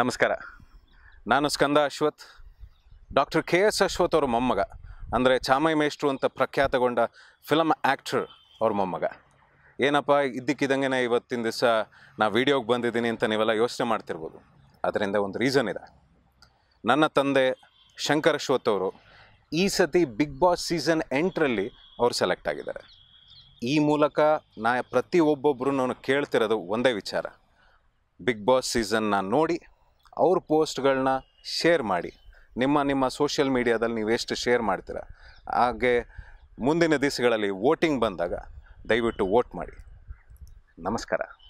ನಮಸ್ಕಾರ ನಾನು Skanda Ashwath doctor K S Ashwath ಅವ್ರ ಮೊಮ್ಮಗ ಅಂದರೆ ಚಾಮಯ ಮೇಷ್ಟ್ರು ಅಂತ ಪ್ರಖ್ಯಾತಗೊಂಡ ಫಿಲಮ್ ಆ್ಯಕ್ಟ್ರ್ ಅವ್ರ ಮೊಮ್ಮಗ ಏನಪ್ಪ ಇದ್ದಕ್ಕಿದ್ದಂಗೆ ಇವತ್ತಿನ ದಿವಸ ನಾ ವಿಡಿಯೋಗೆ ಬಂದಿದ್ದೀನಿ ಅಂತ ನೀವೆಲ್ಲ ಯೋಚನೆ ಮಾಡ್ತಿರ್ಬೋದು ಅದರಿಂದ ಒಂದು ರೀಸನ್ ಇದೆ ನನ್ನ ತಂದೆ ಶಂಕರ್ ಅಶ್ವಥ್ ಅವರು ಈ ಸತಿ ಬಿಗ್ ಬಾಸ್ ಸೀಸನ್ ಎಂಟರಲ್ಲಿ ಅವರು ಸೆಲೆಕ್ಟ್ ಆಗಿದ್ದಾರೆ ಈ ಮೂಲಕ ನಾ ಪ್ರತಿ ಒಬ್ಬೊಬ್ಬರು ನಾನು ಕೇಳ್ತಿರೋದು ಒಂದೇ ವಿಚಾರ ಬಿಗ್ ಬಾಸ್ ಸೀಸನ್ನ ನೋಡಿ ಅವ್ರ ಪೋಸ್ಟ್ಗಳನ್ನ ಶೇರ್ ಮಾಡಿ ನಿಮ್ಮ ನಿಮ್ಮ ಸೋಷಿಯಲ್ ಮೀಡಿಯಾದಲ್ಲಿ ನೀವು ಎಷ್ಟು ಶೇರ್ ಮಾಡ್ತೀರ ಹಾಗೆ ಮುಂದಿನ ದಿವಸಗಳಲ್ಲಿ ವೋಟಿಂಗ್ ಬಂದಾಗ ದಯವಿಟ್ಟು ವೋಟ್ ಮಾಡಿ ನಮಸ್ಕಾರ